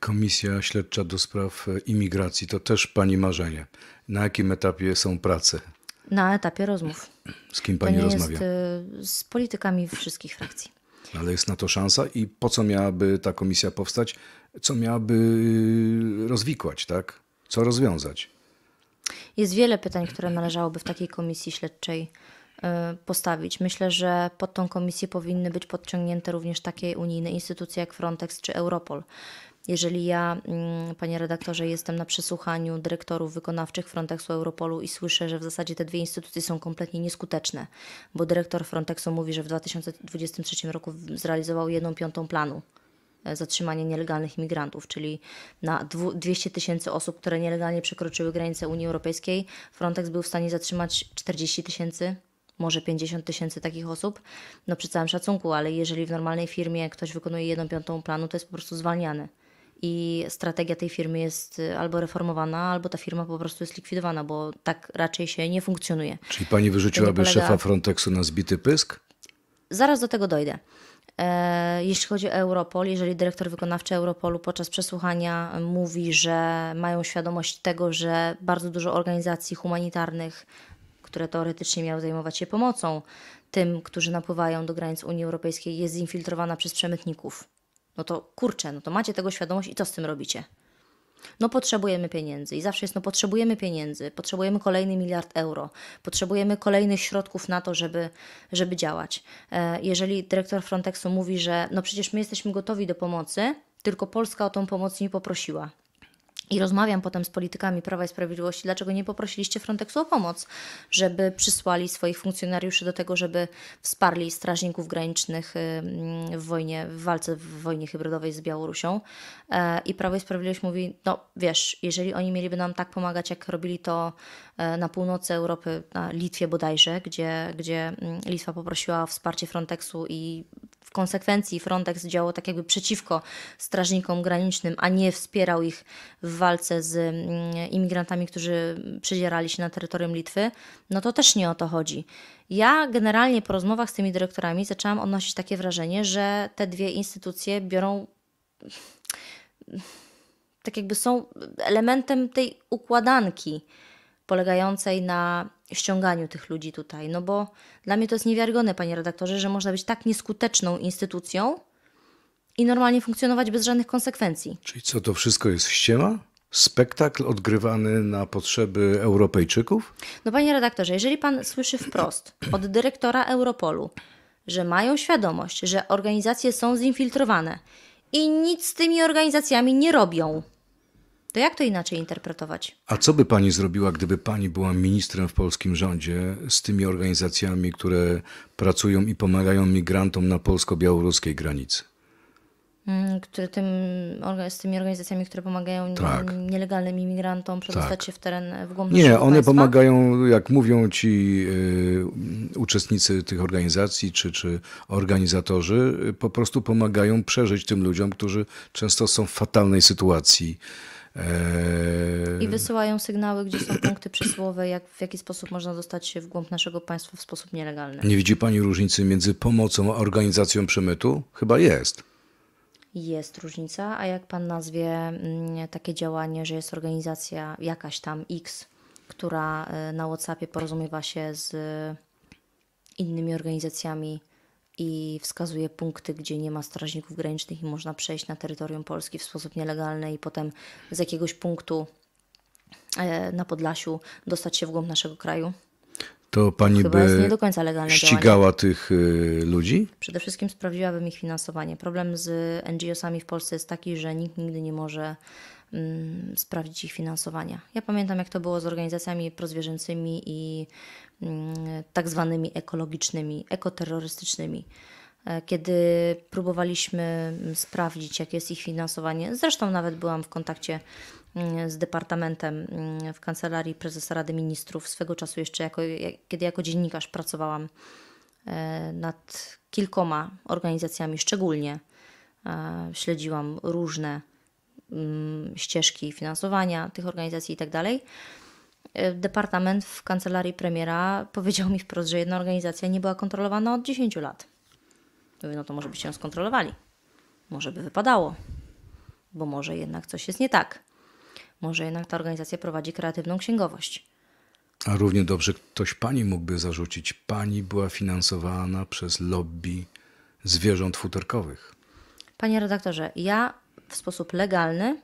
Komisja Śledcza do Spraw e, Imigracji to też Pani marzenie. Na jakim etapie są prace? Na etapie rozmów. Z kim Pani rozmawia? Jest, z politykami wszystkich frakcji. Ale jest na to szansa i po co miałaby ta komisja powstać? Co miałaby e, rozwikłać, tak? Co rozwiązać? Jest wiele pytań, które należałoby w takiej komisji śledczej e, postawić. Myślę, że pod tą komisję powinny być podciągnięte również takie unijne instytucje jak Frontex czy Europol. Jeżeli ja, mm, panie redaktorze, jestem na przesłuchaniu dyrektorów wykonawczych Frontexu, Europolu i słyszę, że w zasadzie te dwie instytucje są kompletnie nieskuteczne, bo dyrektor Frontexu mówi, że w 2023 roku zrealizował jedną piątą planu e, zatrzymania nielegalnych imigrantów, czyli na 200 tysięcy osób, które nielegalnie przekroczyły granice Unii Europejskiej, Frontex był w stanie zatrzymać 40 tysięcy może 50 tysięcy takich osób, no przy całym szacunku, ale jeżeli w normalnej firmie ktoś wykonuje jedną piątą planu, to jest po prostu zwalniany i strategia tej firmy jest y, albo reformowana, albo ta firma po prostu jest likwidowana, bo tak raczej się nie funkcjonuje. Czyli pani wyrzuciłaby polega... szefa Frontexu na zbity pysk? Zaraz do tego dojdę. E, jeśli chodzi o Europol, jeżeli dyrektor wykonawczy Europolu podczas przesłuchania mówi, że mają świadomość tego, że bardzo dużo organizacji humanitarnych, które teoretycznie miały zajmować się pomocą tym, którzy napływają do granic Unii Europejskiej, jest zinfiltrowana przez przemytników no to kurczę, no to macie tego świadomość i co z tym robicie? No potrzebujemy pieniędzy i zawsze jest, no potrzebujemy pieniędzy, potrzebujemy kolejny miliard euro, potrzebujemy kolejnych środków na to, żeby, żeby działać. E, jeżeli dyrektor Frontexu mówi, że no przecież my jesteśmy gotowi do pomocy, tylko Polska o tą pomoc nie poprosiła. I rozmawiam potem z politykami Prawa i Sprawiedliwości, dlaczego nie poprosiliście Frontexu o pomoc, żeby przysłali swoich funkcjonariuszy do tego, żeby wsparli strażników granicznych mm, w wojnie, w walce w wojnie hybrydowej z Białorusią. E, I Prawo i Sprawiedliwość mówi, no wiesz, jeżeli oni mieliby nam tak pomagać, jak robili to e, na północy Europy, na Litwie bodajże, gdzie, gdzie mm, Litwa poprosiła o wsparcie Frontexu i konsekwencji Frontex działał tak jakby przeciwko strażnikom granicznym, a nie wspierał ich w walce z mm, imigrantami, którzy przydzierali się na terytorium Litwy, no to też nie o to chodzi. Ja generalnie po rozmowach z tymi dyrektorami zaczęłam odnosić takie wrażenie, że te dwie instytucje biorą tak jakby są elementem tej układanki polegającej na ściąganiu tych ludzi tutaj. No bo dla mnie to jest niewiarygodne, panie redaktorze, że można być tak nieskuteczną instytucją i normalnie funkcjonować bez żadnych konsekwencji. Czyli co to wszystko jest ściema? Spektakl odgrywany na potrzeby Europejczyków? No panie redaktorze, jeżeli pan słyszy wprost od dyrektora Europolu, że mają świadomość, że organizacje są zinfiltrowane i nic z tymi organizacjami nie robią, to jak to inaczej interpretować? A co by pani zrobiła, gdyby pani była ministrem w polskim rządzie z tymi organizacjami, które pracują i pomagają migrantom na polsko-białoruskiej granicy? Mm, tym, z tymi organizacjami, które pomagają tak. nielegalnym imigrantom przedostać tak. się w teren e, w głąb Nie, one państwa? pomagają, jak mówią ci y, uczestnicy tych organizacji czy, czy organizatorzy, y, po prostu pomagają przeżyć tym ludziom, którzy często są w fatalnej sytuacji Eee. I wysyłają sygnały, gdzie są punkty przysłowe, jak, w jaki sposób można dostać się w głąb naszego państwa w sposób nielegalny. Nie widzi Pani różnicy między pomocą a organizacją przemytu? Chyba jest. Jest różnica, a jak Pan nazwie mm, takie działanie, że jest organizacja jakaś tam X, która y, na WhatsAppie porozumiewa się z y, innymi organizacjami, i wskazuje punkty, gdzie nie ma strażników granicznych i można przejść na terytorium Polski w sposób nielegalny i potem z jakiegoś punktu e, na Podlasiu dostać się w głąb naszego kraju. To pani Chyba by ścigała działanie. tych e, ludzi? Przede wszystkim sprawdziłabym ich finansowanie. Problem z NGO-sami w Polsce jest taki, że nikt nigdy nie może Mm, sprawdzić ich finansowania. Ja pamiętam, jak to było z organizacjami prozwierzęcymi i mm, tak zwanymi ekologicznymi, ekoterrorystycznymi e, kiedy próbowaliśmy mm, sprawdzić, jakie jest ich finansowanie. Zresztą nawet byłam w kontakcie z departamentem w kancelarii prezesa Rady Ministrów swego czasu jeszcze, jako, kiedy jako dziennikarz pracowałam e, nad kilkoma organizacjami, szczególnie e, śledziłam różne Mm, ścieżki finansowania tych organizacji itd. Tak e, departament w kancelarii premiera powiedział mi wprost, że jedna organizacja nie była kontrolowana od 10 lat. Mówię, no to może byście ją skontrolowali. Może by wypadało, bo może jednak coś jest nie tak. Może jednak ta organizacja prowadzi kreatywną księgowość. A równie dobrze ktoś pani mógłby zarzucić, pani była finansowana przez lobby zwierząt futerkowych. Panie redaktorze, ja w sposób legalny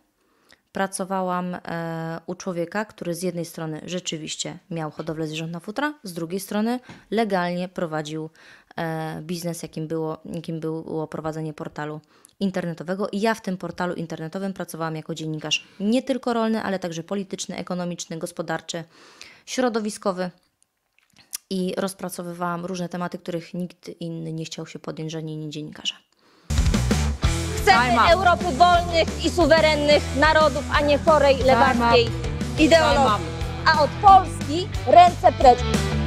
pracowałam e, u człowieka, który z jednej strony rzeczywiście miał hodowlę zwierząt na futra, z drugiej strony legalnie prowadził e, biznes, jakim było, jakim było prowadzenie portalu internetowego. I ja w tym portalu internetowym pracowałam jako dziennikarz nie tylko rolny, ale także polityczny, ekonomiczny, gospodarczy, środowiskowy. I rozpracowywałam różne tematy, których nikt inny nie chciał się podjąć, że nie dziennikarze. Chcemy Europy wolnych i suwerennych narodów, a nie chorej, lewackiej ideologii. A od Polski ręce precz.